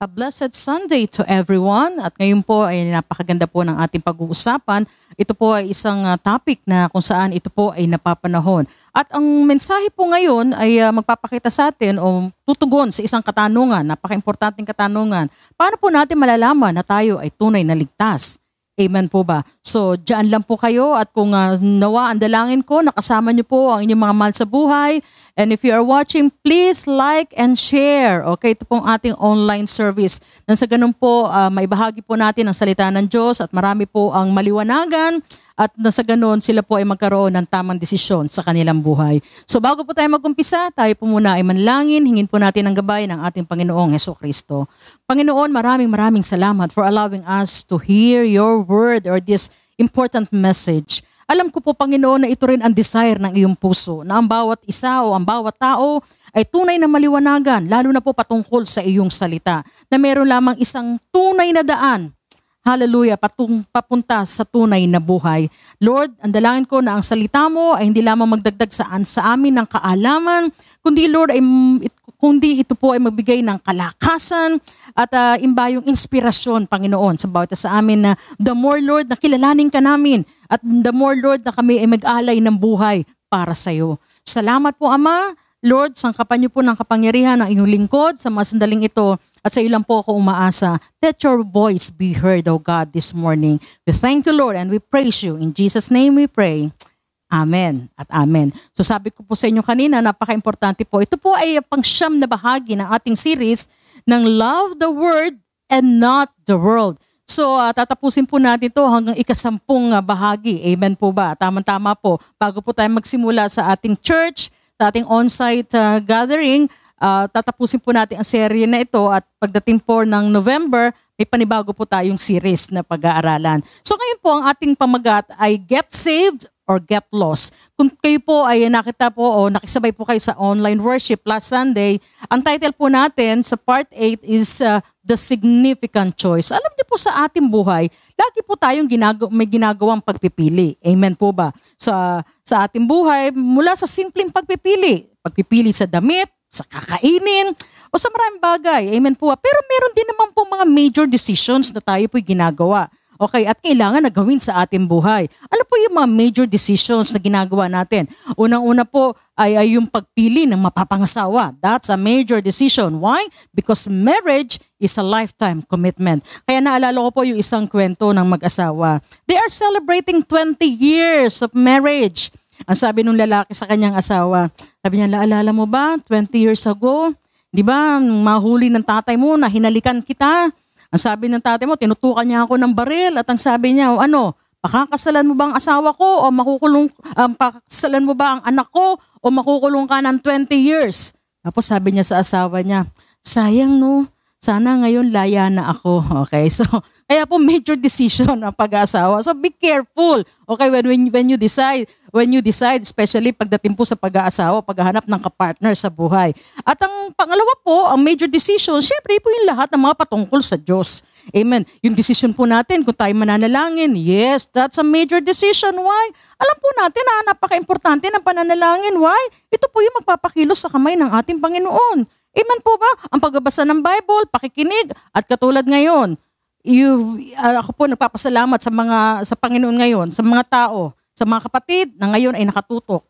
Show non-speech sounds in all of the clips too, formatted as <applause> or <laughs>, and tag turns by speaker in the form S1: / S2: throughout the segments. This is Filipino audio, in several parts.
S1: A blessed Sunday to everyone. At ngayon po ay napakaganda po ng ating pag-uusapan. Ito po ay isang ah, topic na kung saan ito po ay napapanahon. At ang mensahe po ngayon ay ah, magpapakita sa atin o tutugon sa isang katanungan, napaka-importanting katanungan. Paano po natin malalaman na tayo ay tunay na ligtas? Amen po ba? So, dyan lang po kayo at kung uh, nawa ang dalangin ko, nakasama niyo po ang inyong mga mahal sa buhay, And if you are watching, please like and share. Okay, ito pong ating online service. Nang sa ganun po, uh, maibahagi po natin ang salita ng Diyos at marami po ang maliwanagan at nasa ganun sila po ay magkaroon ng tamang desisyon sa kanilang buhay. So bago po tayo magumpisa, tayo po muna ay manlangin, hingin po natin ang gabay ng ating Panginoong Yeso Kristo. Panginoon, maraming maraming salamat for allowing us to hear your word or this important message. Alam ko po, Panginoon, na ito rin ang desire ng iyong puso, na ang bawat isa o ang bawat tao ay tunay na maliwanagan, lalo na po patungkol sa iyong salita, na meron lamang isang tunay na daan Hallelujah, patung, papunta sa tunay na buhay. Lord, ang dalangin ko na ang salita mo ay hindi lamang magdagdag saan sa amin ng kaalaman, kundi Lord, ay kundi ito po ay magbigay ng kalakasan at uh, imbayong inspirasyon, Panginoon, sa bawat sa amin na the more, Lord, na kilalanin ka namin at the more, Lord, na kami ay mag-alay ng buhay para sa iyo. Salamat po, Ama. Lord, sangkapan niyo po ng kapangyarihan ng inyong lingkod sa mga sandaling ito at sa iyo lang po ako umaasa. Let your voice be heard, O God, this morning. We thank you, Lord, and we praise you. In Jesus' name we pray. Amen at amen. So sabi ko po sa inyo kanina, napaka-importante po. Ito po ay pang siyam na bahagi ng ating series ng Love the Word and Not the World. So uh, tatapusin po natin ito hanggang ikasampung uh, bahagi. Amen po ba? Tama-tama po. Bago po tayo magsimula sa ating church, sa ating on-site uh, gathering, uh, tatapusin po natin ang serye na ito at pagdating po ng November, may panibago po tayong series na pag-aaralan. So ngayon po ang ating pamagat ay Get Saved or get lost. Kung kayo po ay nakita po o nakisabay po kayo sa online worship last Sunday, ang title po natin sa part 8 is uh, The Significant Choice. Alam niyo po sa ating buhay, lagi po tayong ginag- may ginagawang pagpipili. Amen po ba? Sa, sa ating buhay, mula sa simpleng pagpipili, pagpipili sa damit, sa kakainin, o sa maraming bagay. Amen po. Pero meron din naman po mga major decisions na tayo po'y ginagawa. Okay, at kailangan na gawin sa ating buhay. Ano po yung mga major decisions na ginagawa natin? Unang-una po ay, ay yung pagpili ng mapapangasawa. That's a major decision. Why? Because marriage is a lifetime commitment. Kaya naalala ko po yung isang kwento ng mag-asawa. They are celebrating 20 years of marriage. Ang sabi nung lalaki sa kanyang asawa, sabi niya, naalala mo ba, 20 years ago, di ba, mahuli ng tatay mo na hinalikan kita, ang sabi ng tatay mo, tinutukan niya ako ng baril at ang sabi niya, o ano, pakakasalan mo ba ang asawa ko o makukulong, um, pakakasalan mo ba ang anak ko o makukulong ka ng 20 years? Tapos sabi niya sa asawa niya, sayang no, sana ngayon laya na ako. Okay, so <laughs> kaya po major decision ang pag-aasawa. So be careful. Okay, when, when, when you decide, when you decide, especially pagdating po sa pag-aasawa, paghahanap ng kapartner sa buhay. At ang pangalawa po, ang major decision, syempre po yung lahat ng mga patungkol sa Diyos. Amen. Yung decision po natin kung tayo mananalangin, yes, that's a major decision. Why? Alam po natin na napaka-importante ng pananalangin. Why? Ito po yung magpapakilos sa kamay ng ating Panginoon. Iman po ba? Ang pagbabasa ng Bible, pakikinig, at katulad ngayon, you, ah, ako po nagpapasalamat sa mga sa Panginoon ngayon, sa mga tao, sa mga kapatid na ngayon ay nakatutok.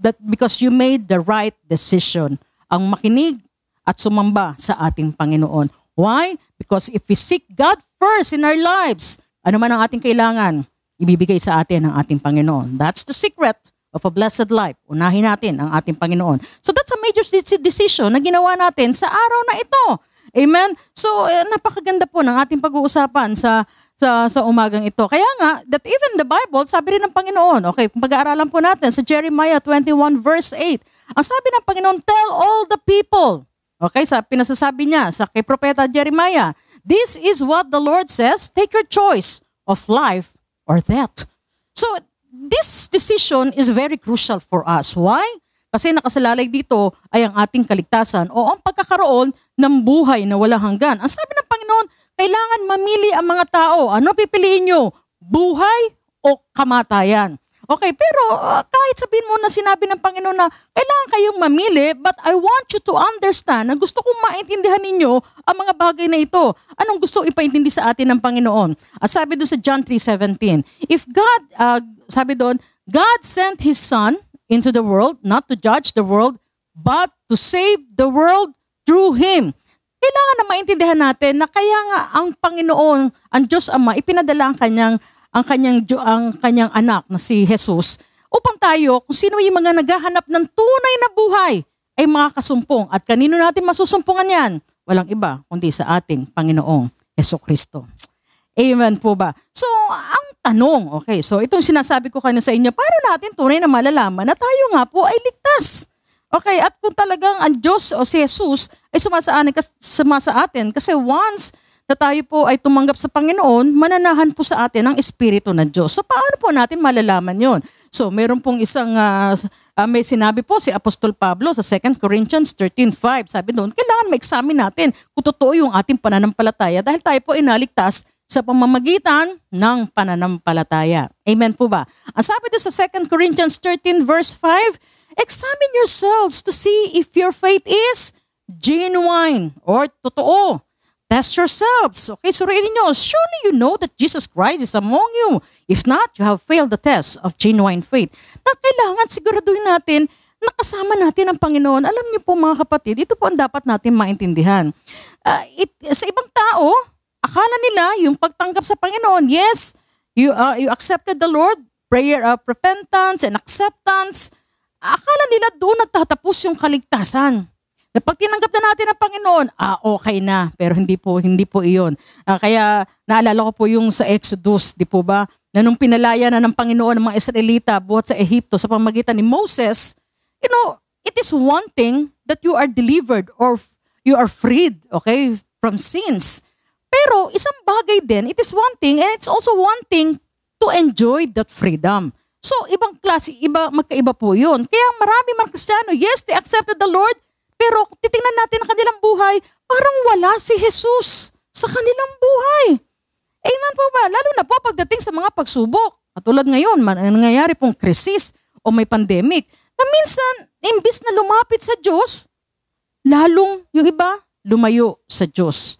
S1: That because you made the right decision ang makinig at sumamba sa ating Panginoon. Why? Because if we seek God first in our lives, ano man ang ating kailangan, ibibigay sa atin ng ating Panginoon. That's the secret of a blessed life. Unahin natin ang ating Panginoon. So that's a major decision na ginawa natin sa araw na ito. Amen? So eh, napakaganda po ng ating pag-uusapan sa sa, sa umagang ito. Kaya nga, that even the Bible, sabi rin ng Panginoon, okay, pag-aaralan po natin sa Jeremiah 21 verse 8, ang sabi ng Panginoon, tell all the people, okay, sa pinasasabi niya sa kay Propeta Jeremiah, this is what the Lord says, take your choice of life or death. So, this decision is very crucial for us. Why? Kasi nakasalalay dito ay ang ating kaligtasan o ang pagkakaroon ng buhay na walang hanggan. Ang sabi ng Panginoon, kailangan mamili ang mga tao. Ano pipiliin nyo? Buhay o kamatayan? Okay, pero uh, kahit sabihin mo na sinabi ng Panginoon na kailangan kayong mamili, but I want you to understand na gusto kong maintindihan ninyo ang mga bagay na ito. Anong gusto ipaintindi sa atin ng Panginoon? Uh, sabi doon sa John 3.17, If God, uh, sabi doon, God sent His Son into the world, not to judge the world, but to save the world through Him kailangan na maintindihan natin na kaya nga ang Panginoon, ang Diyos Ama, ipinadala ang kanyang ang kanyang, ang kanyang anak na si Jesus upang tayo, kung sino yung mga naghahanap ng tunay na buhay, ay makakasumpong. At kanino natin masusumpungan yan? Walang iba, kundi sa ating Panginoong Yeso Kristo. Amen po ba? So, ang tanong, okay, so itong sinasabi ko kanina sa inyo, para natin tunay na malalaman na tayo nga po ay ligtas? Okay, at kung talagang ang Diyos o si Jesus ay sumasaan, kas, sumasa atin, kasi once na tayo po ay tumanggap sa Panginoon, mananahan po sa atin ang Espiritu ng Diyos. So paano po natin malalaman yon? So meron pong isang, uh, uh, may sinabi po si Apostol Pablo sa 2 Corinthians 13.5, sabi doon, kailangan ma-examine natin kung totoo yung ating pananampalataya dahil tayo po inaligtas sa pamamagitan ng pananampalataya. Amen po ba? Ang sabi doon sa 2 Corinthians 13 verse 5, Examine yourselves to see if your faith is genuine or totoo. Test yourselves. Okay, suriin ninyo. Surely you know that Jesus Christ is among you. If not, you have failed the test of genuine faith. Na kailangan siguraduhin natin na kasama natin ang Panginoon. Alam niyo po mga kapatid, ito po ang dapat natin maintindihan. Uh, it, sa ibang tao, akala nila yung pagtanggap sa Panginoon, yes, you, uh, you accepted the Lord, prayer of ah, repentance and acceptance. Akala nila doon nagtatapos yung kaligtasan. Pag tinanggap na natin ng Panginoon, ah, okay na. Pero hindi po, hindi po iyon. Ah, kaya naalala ko po yung sa Exodus, di po ba? Na nung pinalaya na ng Panginoon ang mga Israelita buhat sa Ehipto sa pamagitan ni Moses, you know, it is one thing that you are delivered or you are freed, okay, from sins. Pero isang bagay din, it is one thing and it's also one thing to enjoy that freedom. So, ibang klase, iba, magkaiba po yun. Kaya marami mga Kristiyano, yes, they accepted the Lord, pero titingnan natin ang kanilang buhay, parang wala si Jesus sa kanilang buhay. Amen po ba? Lalo na po pagdating sa mga pagsubok. Katulad ngayon, nangyayari pong krisis o may pandemic. Na minsan, imbis na lumapit sa Diyos, lalong yung iba lumayo sa Diyos.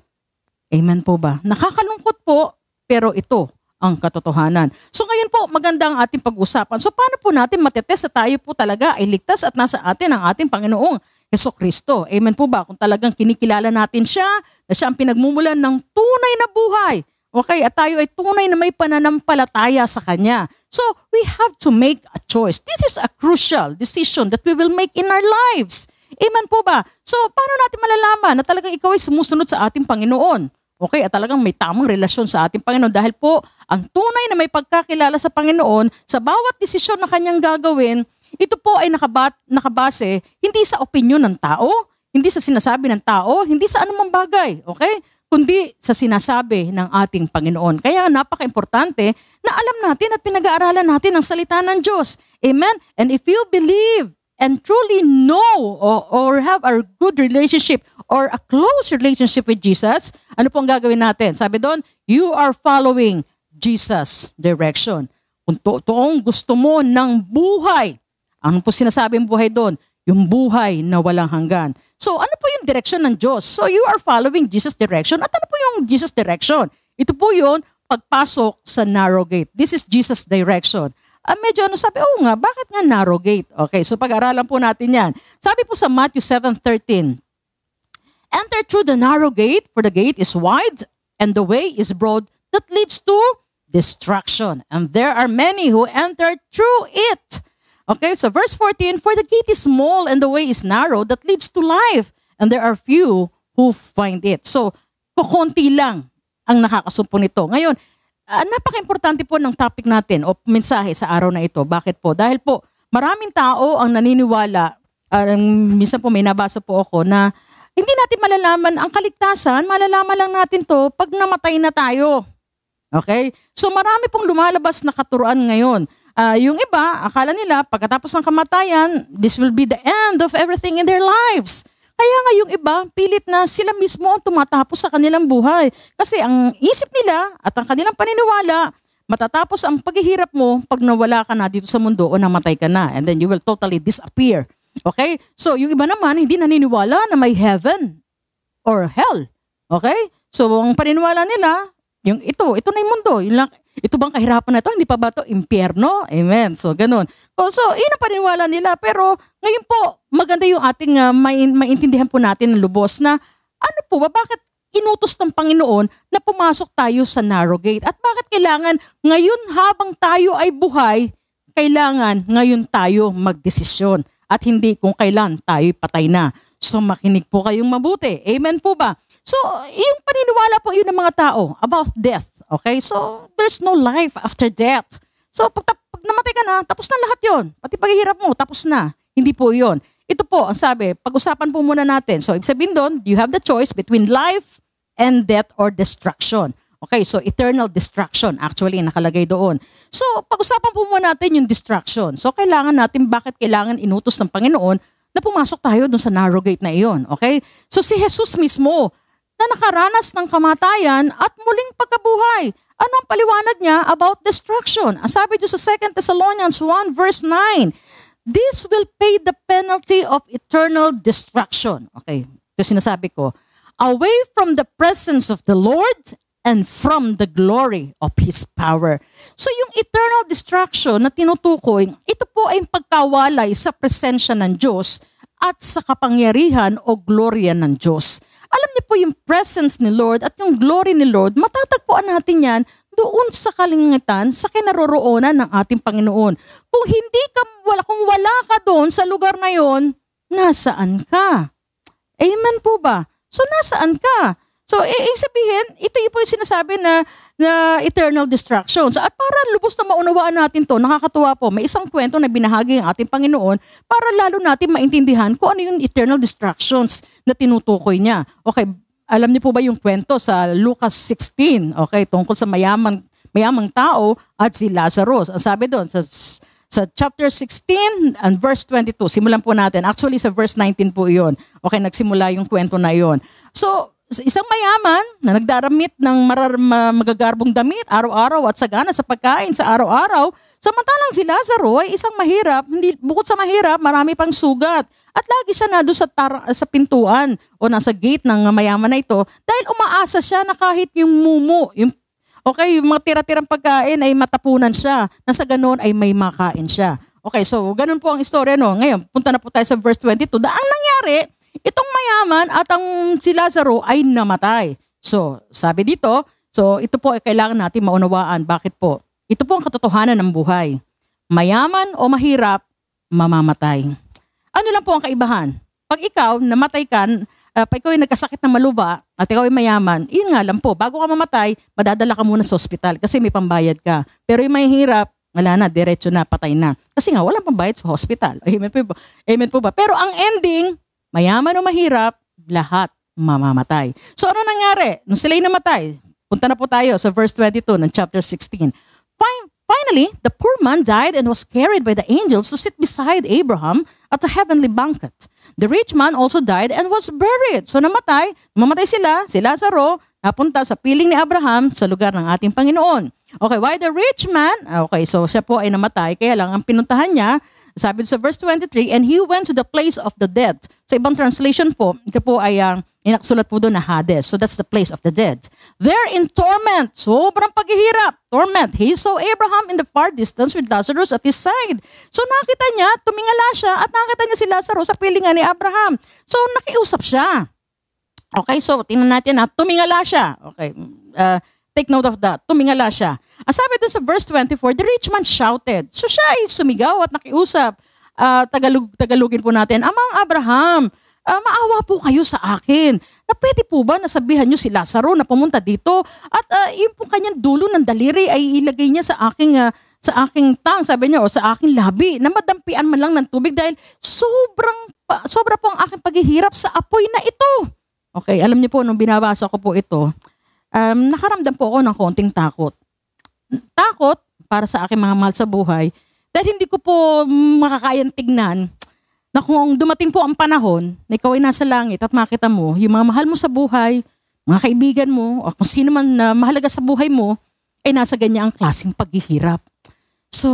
S1: Amen po ba? Nakakalungkot po, pero ito ang katotohanan. So ngayon po, maganda ang ating pag-usapan. So paano po natin matetest na tayo po talaga ay ligtas at nasa atin ang ating Panginoong Heso Kristo. Amen po ba? Kung talagang kinikilala natin siya, na siya ang pinagmumulan ng tunay na buhay. Okay, at tayo ay tunay na may pananampalataya sa Kanya. So, we have to make a choice. This is a crucial decision that we will make in our lives. Amen po ba? So, paano natin malalaman na talagang ikaw ay sumusunod sa ating Panginoon? Okay, at talagang may tamang relasyon sa ating Panginoon dahil po ang tunay na may pagkakilala sa Panginoon sa bawat desisyon na kanyang gagawin ito po ay nakabat, nakabase hindi sa opinion ng tao, hindi sa sinasabi ng tao, hindi sa anumang bagay, okay? Kundi sa sinasabi ng ating Panginoon. Kaya napaka-importante na alam natin at pinag-aaralan natin ang salita ng Diyos. Amen? And if you believe and truly know or, or have a good relationship or a close relationship with Jesus, ano pong gagawin natin? Sabi doon, you are following Jesus' direction. Kung toong gusto mo ng buhay ano po sinasabi ang buhay doon? Yung buhay na walang hanggan. So ano po yung direction ng Diyos? So you are following Jesus direction. At ano po yung Jesus direction? Ito po yun, pagpasok sa narrow gate. This is Jesus direction. Ah, medyo ano sabi, oo nga, bakit nga narrow gate? Okay, so pag-aralan po natin yan. Sabi po sa Matthew 7.13, Enter through the narrow gate, for the gate is wide and the way is broad that leads to destruction. And there are many who enter through it. Okay, so verse 14, For the gate is small and the way is narrow that leads to life, and there are few who find it. So, kukunti lang ang nakakasumpo nito. Ngayon, uh, napaka-importante po ng topic natin o mensahe sa araw na ito. Bakit po? Dahil po, maraming tao ang naniniwala, uh, minsan po may nabasa po ako na hindi natin malalaman ang kaligtasan, malalaman lang natin to pag namatay na tayo. Okay? So marami pong lumalabas na katuruan ngayon Uh, yung iba, akala nila, pagkatapos ng kamatayan, this will be the end of everything in their lives. Kaya nga yung iba, pilit na sila mismo ang tumatapos sa kanilang buhay. Kasi ang isip nila at ang kanilang paniniwala, matatapos ang paghihirap mo pag nawala ka na dito sa mundo o namatay ka na. And then you will totally disappear. Okay? So, yung iba naman, hindi naniniwala na may heaven or hell. Okay? So, ang paniniwala nila, yung ito, ito na yung mundo. Yung, ito bang kahirapan na to? Hindi pa ba to impyerno? Amen. So, ganun. So, yun ang paniniwala nila. Pero ngayon po, maganda yung ating uh, ah, main, maintindihan po natin ng lubos na ano po ba, bakit inutos ng Panginoon na pumasok tayo sa narrow gate? At bakit kailangan ngayon habang tayo ay buhay, kailangan ngayon tayo magdesisyon at hindi kung kailan tayo patay na. So makinig po kayong mabuti. Amen po ba? So, yung paniniwala po yun ng mga tao about death. Okay? So, there's no life after death. So, pag, pag namatay ka na, tapos na lahat yon. Pati paghihirap mo, tapos na. Hindi po yon. Ito po, ang sabi, pag-usapan po muna natin. So, ibig sabihin doon, you have the choice between life and death or destruction. Okay, so eternal destruction actually nakalagay doon. So, pag-usapan po muna natin yung destruction. So, kailangan natin, bakit kailangan inutos ng Panginoon na pumasok tayo doon sa narrow gate na iyon. Okay? So, si Jesus mismo, na nakaranas ng kamatayan at muling pagkabuhay. Ano ang paliwanag niya about destruction? Ang sabi dito sa 2 Thessalonians 1 verse 9, This will pay the penalty of eternal destruction. Okay, ito sinasabi ko. Away from the presence of the Lord and from the glory of His power. So yung eternal destruction na tinutukoy, ito po ay pagkawalay sa presensya ng Diyos at sa kapangyarihan o gloria ng Diyos. Alam niyo po yung presence ni Lord at yung glory ni Lord, matatagpuan natin yan doon sa kalingitan sa kinaroroonan ng ating Panginoon. Kung hindi ka wala kung wala ka doon sa lugar na yon, nasaan ka? Amen po ba? So nasaan ka? So, ibig sabihin, ito yung po yung sinasabi na na eternal destructions. At para lubos na maunawaan natin to, nakakatuwa po, may isang kwento na binahagi ng ating Panginoon para lalo natin maintindihan kung ano yung eternal destructions na tinutukoy niya. Okay, alam niyo po ba yung kwento sa Lucas 16, okay, tungkol sa mayaman, mayamang tao at si Lazarus. Ang sabi doon, sa sa chapter 16 and verse 22. Simulan po natin. Actually, sa verse 19 po iyon. Okay, nagsimula yung kwento na iyon. So, Isang mayaman na nagdaramit ng marar, magagarbong damit araw-araw at sagana sa pagkain sa araw-araw, samantalang si Lazaro ay isang mahirap, hindi, bukod sa mahirap, marami pang sugat. At lagi siya nado sa, tar- sa pintuan o nasa gate ng mayaman na ito dahil umaasa siya na kahit yung mumu, yung Okay, yung mga tira-tirang pagkain ay matapunan siya. Nasa ganoon ay may makain siya. Okay, so ganun po ang istorya no. Ngayon, punta na po tayo sa verse 22. Da, ang nangyari, Itong mayaman at ang si Lazaro ay namatay. So, sabi dito, so ito po ay kailangan natin maunawaan. Bakit po? Ito po ang katotohanan ng buhay. Mayaman o mahirap, mamamatay. Ano lang po ang kaibahan? Pag ikaw namatay ka, uh, pag ikaw ay nagkasakit ng maluba at ikaw ay mayaman, yun nga lang po, bago ka mamatay, madadala ka muna sa ospital kasi may pambayad ka. Pero yung mahirap, wala na, diretso na, patay na. Kasi nga, walang pambayad sa hospital. <laughs> Amen po ba? Amen po ba? Pero ang ending, Mayaman o mahirap, lahat mamamatay. So ano nangyari? Nung sila'y namatay, punta na po tayo sa verse 22 ng chapter 16. Finally, the poor man died and was carried by the angels to sit beside Abraham at the heavenly banquet. The rich man also died and was buried. So namatay, namatay sila, si Lazaro, napunta sa piling ni Abraham sa lugar ng ating Panginoon. Okay, why the rich man? Okay, so siya po ay namatay, kaya lang ang pinuntahan niya sabi sa verse 23, and he went to the place of the dead. Sa ibang translation po, ito po ay uh, ah, inaksulat po doon na Hades. So that's the place of the dead. There in torment, sobrang paghihirap, torment. He saw Abraham in the far distance with Lazarus at his side. So nakita niya, tumingala siya at nakita niya si Lazarus sa pilingan ni Abraham. So nakiusap siya. Okay, so tingnan natin na tumingala siya. Okay, uh, Take note of that. Tumingala siya. Ang sabi dun sa verse 24, the rich man shouted. So siya ay sumigaw at nakiusap. Uh, ah, Tagalog, Tagalogin po natin, Amang Abraham, uh, maawa po kayo sa akin. Na pwede po ba nasabihan niyo si Lazaro na pumunta dito? At uh, yung po kanyang dulo ng daliri ay ilagay niya sa aking uh, sa aking tang, sabi niya, o sa aking labi, na madampian man lang ng tubig dahil sobrang, sobra po ang aking paghihirap sa apoy na ito. Okay, alam niyo po, nung binabasa ko po ito, um, nakaramdam po ako ng konting takot. Takot para sa aking mga mahal sa buhay dahil hindi ko po makakayang tignan na kung dumating po ang panahon na ikaw ay nasa langit at makita mo yung mga mahal mo sa buhay, mga kaibigan mo, o kung sino man na mahalaga sa buhay mo, ay nasa ganyan ang klaseng paghihirap. So,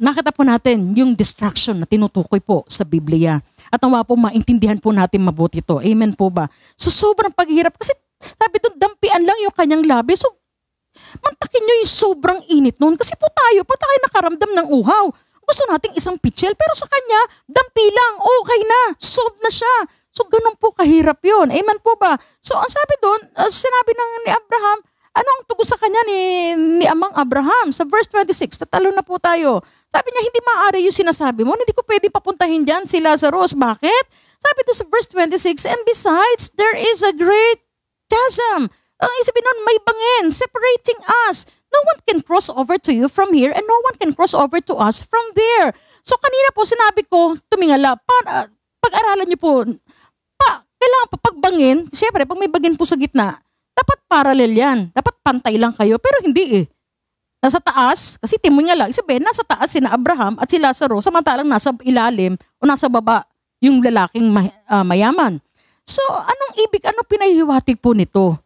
S1: nakita po natin yung distraction na tinutukoy po sa Biblia. At nawa po maintindihan po natin mabuti ito. Amen po ba? So, sobrang paghihirap kasi sabi doon, dampian lang yung kanyang labi. So, mantakin nyo yung sobrang init noon. Kasi po tayo, pa tayo nakaramdam ng uhaw. Gusto nating isang pichel, pero sa kanya, dampi lang, okay na, solved na siya. So, ganun po kahirap yon Amen po ba? So, ang sabi doon, uh, sinabi ng ni Abraham, ano ang tugon sa kanya ni, ni Amang Abraham? Sa verse 26, tatalo na po tayo. Sabi niya, hindi maaari yung sinasabi mo. Hindi ko pwedeng papuntahin dyan si Lazarus. Bakit? Sabi to sa verse 26, And besides, there is a great chasm. Ang isipin nun, may bangin separating us. No one can cross over to you from here and no one can cross over to us from there. So kanina po sinabi ko, tumingala, pa, uh, pag-aralan niyo po, pa, kailangan pa pagbangin, siyempre pag may bangin po sa gitna, dapat parallel yan. Dapat pantay lang kayo, pero hindi eh. Nasa taas, kasi tumingala, isipin, nasa taas si na Abraham at si Lazaro, samantalang nasa ilalim o nasa baba yung lalaking may, uh, ah, mayaman. So, anong ibig, ano pinahihiwatig po nito?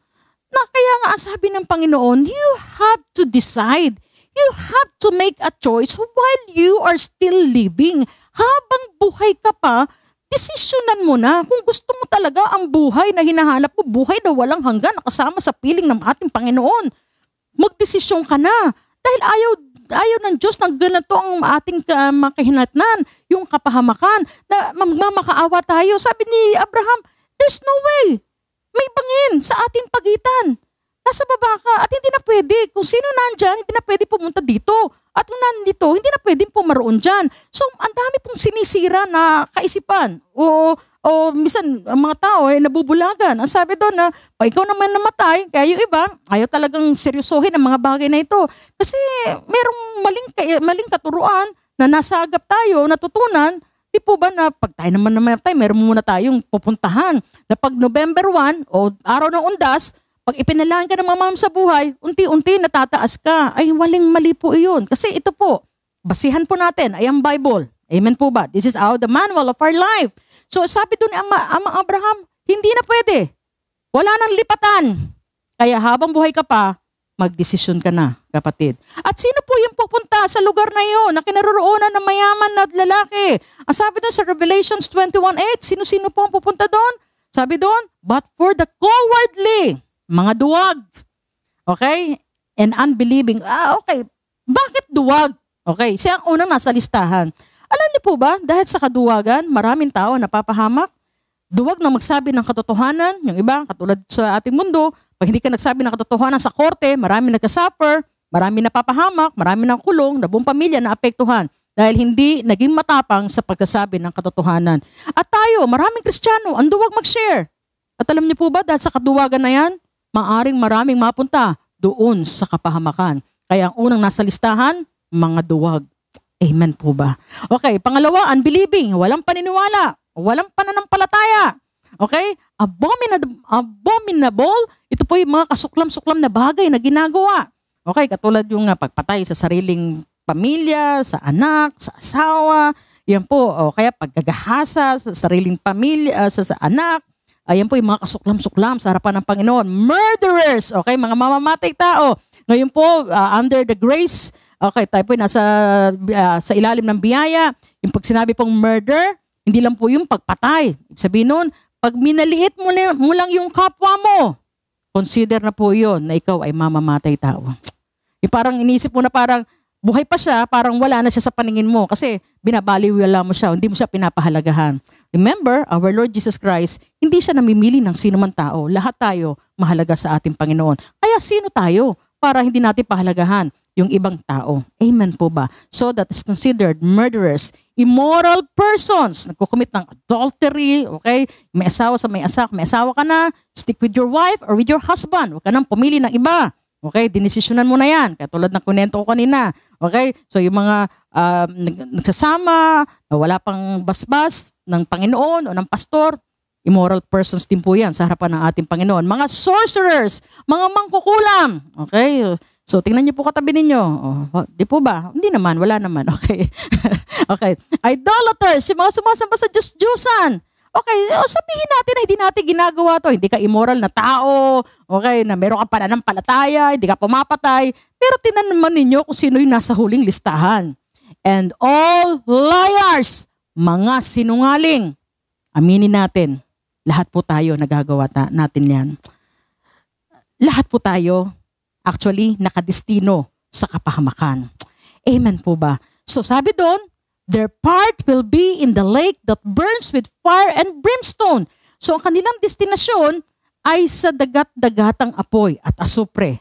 S1: Na kaya nga sabi ng Panginoon, you have to decide. You have to make a choice while you are still living. Habang buhay ka pa, desisyonan mo na kung gusto mo talaga ang buhay na hinahanap mo, buhay na walang hanggan, nakasama sa piling ng ating Panginoon. Magdesisyon ka na. Dahil ayaw ayaw ng Diyos na ganito ang ating uh, ah, makahinatnan, yung kapahamakan, na magmamakaawa tayo. Sabi ni Abraham, There's no way. May bangin sa ating pagitan. Nasa baba ka at hindi na pwede. Kung sino nandyan, hindi na pwede pumunta dito. At kung nandito, hindi na pwedeng pumaroon dyan. So, ang dami pong sinisira na kaisipan. O, o misan, ang mga tao ay eh, nabubulagan. Ang sabi doon na, pa ikaw naman namatay, kaya yung iba, ayaw talagang seryosohin ang mga bagay na ito. Kasi merong maling, maling katuruan na nasagap tayo, natutunan, hindi po ba na pag tayo naman naman tayo, meron muna tayong pupuntahan na pag November 1 o araw ng undas, pag ipinalahan ka ng mga sa buhay, unti-unti natataas ka. Ay, waling mali po iyon. Kasi ito po, basihan po natin, ay ang Bible. Amen po ba? This is our, the manual of our life. So sabi doon ni Ama, Abraham, hindi na pwede. Wala nang lipatan. Kaya habang buhay ka pa, magdesisyon ka na, kapatid. At sino po yung pupunta sa lugar na iyon na kinaroroonan ng mayaman na lalaki? Ang sabi doon sa Revelations 21.8, sino-sino po ang pupunta doon? Sabi doon, but for the cowardly, mga duwag, okay, and unbelieving. Ah, okay, bakit duwag? Okay, siya ang unang nasa listahan. Alam niyo po ba, dahil sa kaduwagan, maraming tao napapahamak, duwag na magsabi ng katotohanan, yung iba, katulad sa ating mundo, pag hindi ka nagsabi ng katotohanan sa korte, marami nagkasuffer, marami napapahamak, marami nang kulong, na buong pamilya na apektuhan dahil hindi naging matapang sa pagkasabi ng katotohanan. At tayo, maraming Kristiyano, ang duwag mag-share. At alam niyo po ba, dahil sa kaduwagan na yan, maaring maraming mapunta doon sa kapahamakan. Kaya ang unang nasa listahan, mga duwag. Amen po ba? Okay, pangalawa, unbelieving, walang paniniwala, walang pananampalataya. Okay? abominable, abominable ito po yung mga kasuklam-suklam na bagay na ginagawa. Okay, katulad yung ah, pagpatay sa sariling pamilya, sa anak, sa asawa, yan po, o kaya paggagahasa sa sariling pamilya, ah, sa, sa anak, ayan po yung mga kasuklam-suklam sa harapan ng Panginoon. Murderers, okay, mga mamamatay tao. Ngayon po, uh, under the grace, okay, tayo po nasa uh, sa ilalim ng biyaya. Yung pag sinabi pong murder, hindi lang po yung pagpatay. Ibig sabihin nun, pag minaliit mo, mo lang yung kapwa mo, consider na po yon na ikaw ay mamamatay tao. E parang inisip mo na parang buhay pa siya, parang wala na siya sa paningin mo kasi binabaliwala mo siya, hindi mo siya pinapahalagahan. Remember, our Lord Jesus Christ, hindi siya namimili ng sino man tao. Lahat tayo mahalaga sa ating Panginoon. Kaya sino tayo para hindi natin pahalagahan? yung ibang tao. Amen po ba? So that is considered murderers, immoral persons, nagkukumit ng adultery, okay? May asawa sa may asawa, may asawa ka na, stick with your wife or with your husband. Huwag ka nang pumili ng iba. Okay, dinesisyonan mo na yan. Katulad ng kunento ko kanina. Okay, so yung mga uh, nagsasama, wala pang basbas ng Panginoon o ng pastor, immoral persons din po yan sa harapan ng ating Panginoon. Mga sorcerers, mga mangkukulam. Okay, So, tingnan niyo po katabi ninyo. Oh, di po ba? Hindi naman, wala naman. <laughs> Okay. okay. Idolaters, yung mga sumasamba sa Diyos-Diyosan. Okay, o oh, sabihin natin na hindi natin ginagawa to. Hindi ka immoral na tao, okay, na meron ka pananampalataya, hindi ka pumapatay. Pero tinanaman ninyo kung sino yung nasa huling listahan. And all liars, mga sinungaling. Aminin natin, lahat po tayo nagagawa ta- natin yan. Lahat po tayo actually nakadestino sa kapahamakan. Amen po ba? So sabi doon, their part will be in the lake that burns with fire and brimstone. So ang kanilang destinasyon ay sa dagat-dagatang apoy at asupre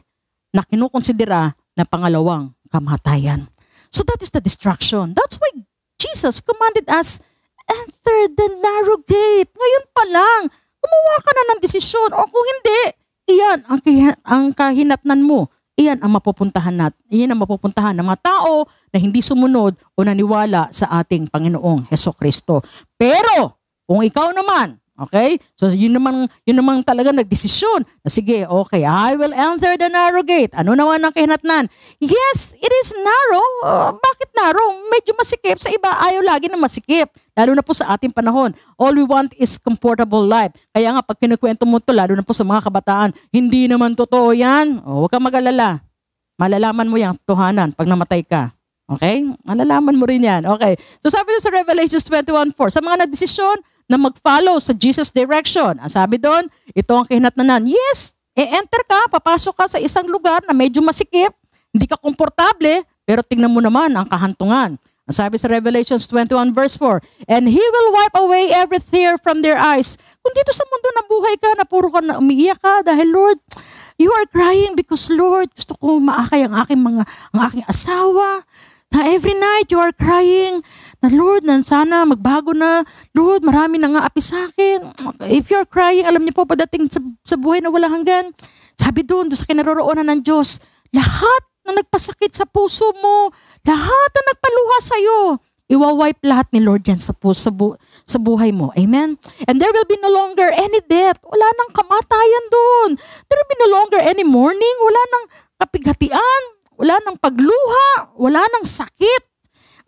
S1: na kinukonsidera na pangalawang kamatayan. So that is the destruction. That's why Jesus commanded us, enter the narrow gate. Ngayon pa lang, gumawa ka na ng desisyon o kung hindi, Iyan ang, ang kahinatnan mo. Iyan ang mapupuntahan natin. Iyan ang mapupuntahan ng mga tao na hindi sumunod o naniwala sa ating Panginoong Heso Kristo. Pero kung ikaw naman Okay? So yun naman, yun naman talaga nagdesisyon. Na, Sige, okay, I will enter the narrow gate. Ano naman ang kahinatnan? Yes, it is narrow. Uh, bakit narrow? Medyo masikip. Sa iba, ayaw lagi na masikip. Lalo na po sa ating panahon. All we want is comfortable life. Kaya nga, pag kinukwento mo to, lalo na po sa mga kabataan, hindi naman totoo yan. O, oh, huwag kang magalala. Malalaman mo yan, tuhanan, pag namatay ka. Okay? Malalaman mo rin yan. Okay. So sabi sa Revelations 21.4, sa mga nagdesisyon, na mag-follow sa Jesus direction. Ang sabi doon, ito ang kahinatnan. Yes, e-enter ka, papasok ka sa isang lugar na medyo masikip, hindi ka komportable, pero tingnan mo naman ang kahantungan. Ang sabi sa Revelations 21 verse 4, And He will wipe away every tear from their eyes. Kung dito sa mundo na buhay ka, na puro ka na umiiyak ka dahil Lord, you are crying because Lord, gusto ko maakay ang aking mga ang aking asawa. Na every night you are crying na Lord, na sana magbago na. Lord, marami na nga api sa akin. If you're crying, alam niyo po, padating sa, sa buhay na walang hanggan. Sabi doon, doon sa kinaroroonan ng Diyos, lahat na nagpasakit sa puso mo, lahat na nagpaluha sa iyo, iwa-wipe lahat ni Lord yan sa, puso, sa, bu- sa buhay mo. Amen? And there will be no longer any death. Wala nang kamatayan doon. There will be no longer any mourning. Wala nang kapighatian. Wala nang pagluha. Wala nang sakit.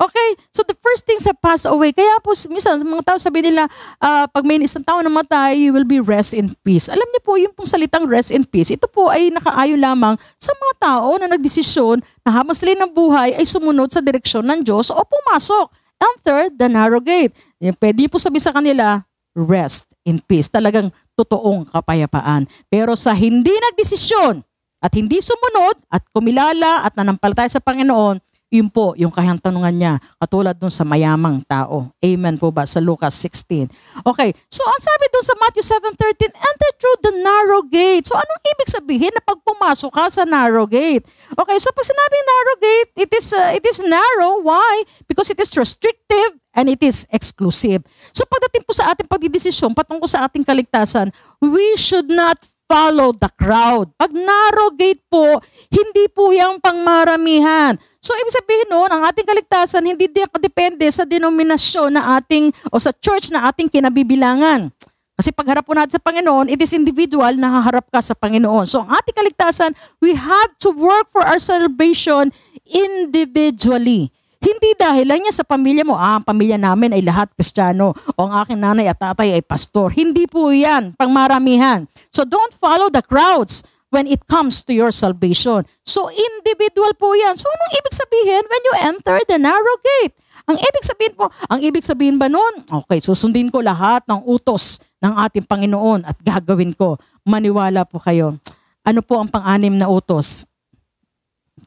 S1: Okay? So the first things have passed away. Kaya po, minsan, mga tao sabi nila, uh, pag may isang tao namatay, you will be rest in peace. Alam niyo po, yung pong salitang rest in peace, ito po ay nakaayo lamang sa mga tao na nagdesisyon na habang sila ng buhay ay sumunod sa direksyon ng Diyos o pumasok. And third, the narrow gate. Pwede po sabi sa kanila, rest in peace. Talagang totoong kapayapaan. Pero sa hindi nagdesisyon at hindi sumunod at kumilala at nanampalataya sa Panginoon, yun po, yung tanungan niya, katulad dun sa mayamang tao. Amen po ba? Sa Lucas 16. Okay, so ang sabi dun sa Matthew 7.13, enter through the narrow gate. So anong ibig sabihin na pag pumasok ka sa narrow gate? Okay, so pag sinabi narrow gate, it is, uh, it is narrow. Why? Because it is restrictive and it is exclusive. So pagdating po sa ating pagdidesisyon patungkol sa ating kaligtasan, we should not follow the crowd. Pag narrow gate po, hindi po yung pangmaramihan. So, ibig sabihin noon, ang ating kaligtasan hindi depende sa denominasyon na ating o sa church na ating kinabibilangan. Kasi pagharap po natin sa Panginoon, it is individual na haharap ka sa Panginoon. So, ang ating kaligtasan, we have to work for our salvation individually. Hindi dahil lang niya sa pamilya mo, ah, ang pamilya namin ay lahat kristyano, o ang aking nanay at tatay ay pastor. Hindi po yan, pangmaramihan. So don't follow the crowds when it comes to your salvation. So individual po yan. So anong ibig sabihin when you enter the narrow gate? Ang ibig sabihin po, ang ibig sabihin ba noon? Okay, susundin ko lahat ng utos ng ating Panginoon at gagawin ko. Maniwala po kayo. Ano po ang pang-anim na utos?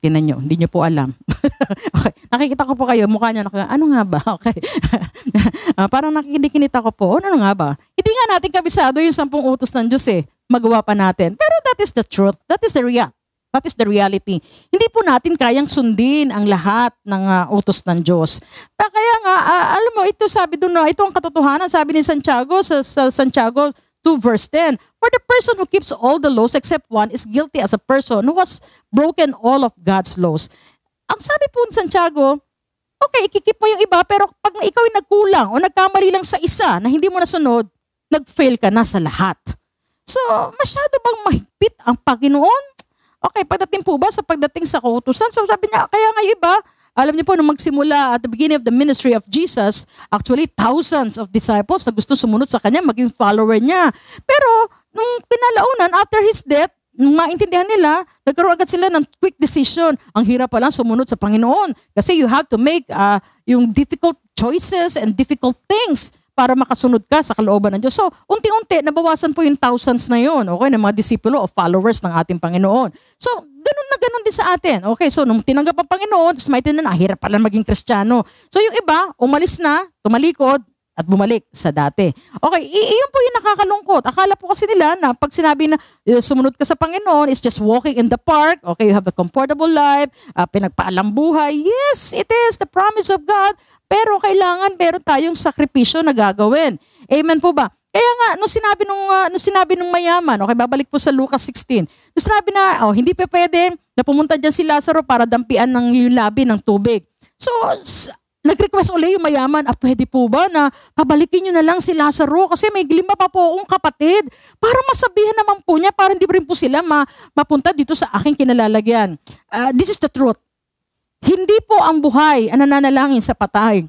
S1: Tinan nyo, hindi nyo po alam. <laughs> okay. Nakikita ko po kayo, mukha nyo, nakikita, ano nga ba? <laughs> Okay. uh, <laughs> parang nakikinikita ko po, ano nga ba? Hindi nga natin kabisado yung sampung utos ng Diyos eh magawa pa natin. Pero that is the truth. That is the real. That is the reality. Hindi po natin kayang sundin ang lahat ng uh, utos ng Diyos. Ta ah, kaya nga, uh, alam mo, ito sabi doon, no, ito ang katotohanan, sabi ni Santiago sa, sa Santiago 2 verse 10. For the person who keeps all the laws except one is guilty as a person who has broken all of God's laws. Ang sabi po ni Santiago, okay, ikikip mo yung iba, pero pag ikaw ay nagkulang o nagkamali lang sa isa na hindi mo nasunod, nag-fail ka na sa lahat. So, masyado bang mahigpit ang Panginoon? Okay, pagdating po ba sa pagdating sa kautusan? So sabi niya, kaya nga iba, alam niyo po, nung magsimula at the beginning of the ministry of Jesus, actually thousands of disciples na gusto sumunod sa kanya, maging follower niya. Pero nung pinalaunan, after his death, nung maintindihan nila, nagkaroon agad sila ng quick decision. Ang hirap pa lang sumunod sa Panginoon kasi you have to make uh, yung difficult choices and difficult things para makasunod ka sa kalooban ng Diyos. So, unti-unti, nabawasan po yung thousands na yon, okay, ng mga disipulo o followers ng ating Panginoon. So, ganun na ganun din sa atin. Okay, so nung tinanggap ang Panginoon, tapos may tinan, ah, hirap pala maging kristyano. So, yung iba, umalis na, tumalikod, at bumalik sa dati. Okay, iyon po yung nakakalungkot. Akala po kasi nila na pag sinabi na eh, sumunod ka sa Panginoon, it's just walking in the park, okay, you have a comfortable life, uh, pinagpaalam buhay. Yes, it is the promise of God, pero kailangan meron tayong sakripisyo na gagawin. Amen po ba? Kaya nga, nung sinabi nung, uh, nung, sinabi nung mayaman, okay, babalik po sa Lucas 16, nung sinabi na, oh, hindi pa pwede na pumunta dyan si Lazaro para dampian ng yung labi ng tubig. So, nag-request uli yung mayaman, ah, pwede po ba na pabalikin nyo na lang si Lazaro kasi may lima pa po akong kapatid para masabihan naman po niya para hindi rin po sila ma mapunta dito sa aking kinalalagyan. Uh, this is the truth. Hindi po ang buhay ang nananalangin sa patay.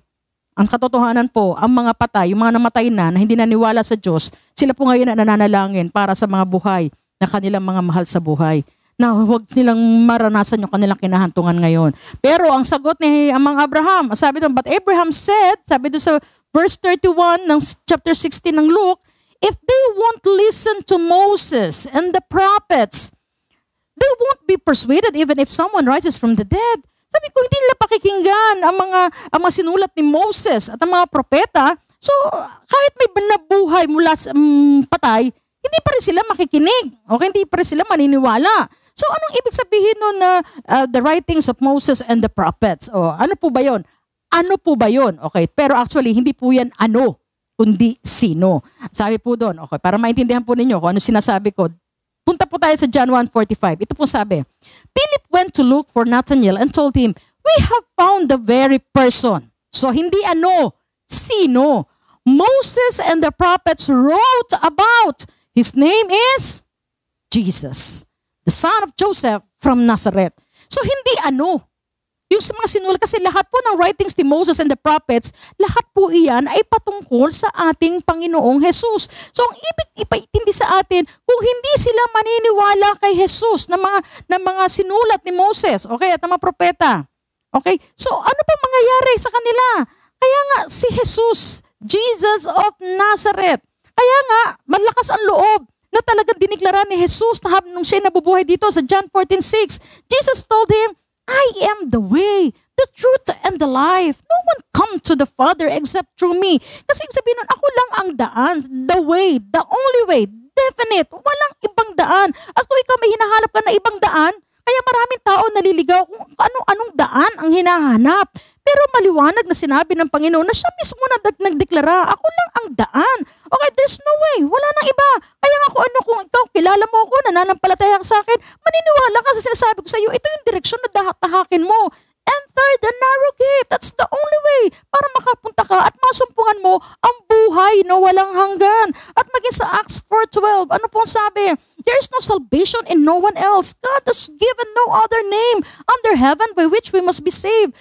S1: Ang katotohanan po, ang mga patay, yung mga namatay na, na hindi naniwala sa Diyos, sila po ngayon ang nananalangin para sa mga buhay na kanilang mga mahal sa buhay na huwag nilang maranasan yung kanilang kinahantungan ngayon. Pero ang sagot ni Amang Abraham, sabi doon, but Abraham said, sabi doon sa verse 31 ng chapter 16 ng Luke, if they won't listen to Moses and the prophets, they won't be persuaded even if someone rises from the dead. Sabi ko, hindi nila pakikinggan ang mga, ang mga sinulat ni Moses at ang mga propeta. So, kahit may banabuhay mula sa um, patay, hindi pa rin sila makikinig. O hindi pa rin sila maniniwala. So anong ibig sabihin nun na uh, the writings of Moses and the prophets? O oh, ano po ba yon? Ano po ba yon? Okay, pero actually hindi po yan ano, kundi sino. Sabi po doon, okay, para maintindihan po ninyo kung ano sinasabi ko, punta po tayo sa John 1.45. Ito po sabi, Philip went to look for Nathaniel and told him, We have found the very person. So hindi ano, sino. Moses and the prophets wrote about. His name is Jesus the son of Joseph from Nazareth. So hindi ano, yung sa mga sinulat, kasi lahat po ng writings ni Moses and the prophets, lahat po iyan ay patungkol sa ating Panginoong Jesus. So ang ibig ipaitindi sa atin, kung hindi sila maniniwala kay Jesus ng mga, ng mga sinulat ni Moses, okay, at ng mga propeta, okay, so ano pa mangyayari sa kanila? Kaya nga si Jesus, Jesus of Nazareth, kaya nga, malakas ang loob na talaga diniklara ni Jesus na nung siya nabubuhay dito sa John 14:6. Jesus told him, I am the way, the truth, and the life. No one come to the Father except through me. Kasi sabihin nun, ako lang ang daan, the way, the only way, definite, walang ibang daan. At kung ikaw may hinahanap ka na ibang daan, kaya maraming tao naliligaw kung anong-anong daan ang hinahanap. Pero maliwanag na sinabi ng Panginoon na siya mismo na nagdeklara, ako lang ang daan Okay, there's no way. Wala nang iba. Kaya nga kung ano kung ito, kilala mo ako, nananampalataya ka sa akin, maniniwala ka sa sinasabi ko sa iyo, ito yung direksyon na dahat-tahakin mo. Enter the narrow gate. That's the only way para makapunta ka at masumpungan mo ang buhay na walang hanggan. At maging sa Acts 4.12, ano pong sabi? There is no salvation in no one else. God has given no other name under heaven by which we must be saved.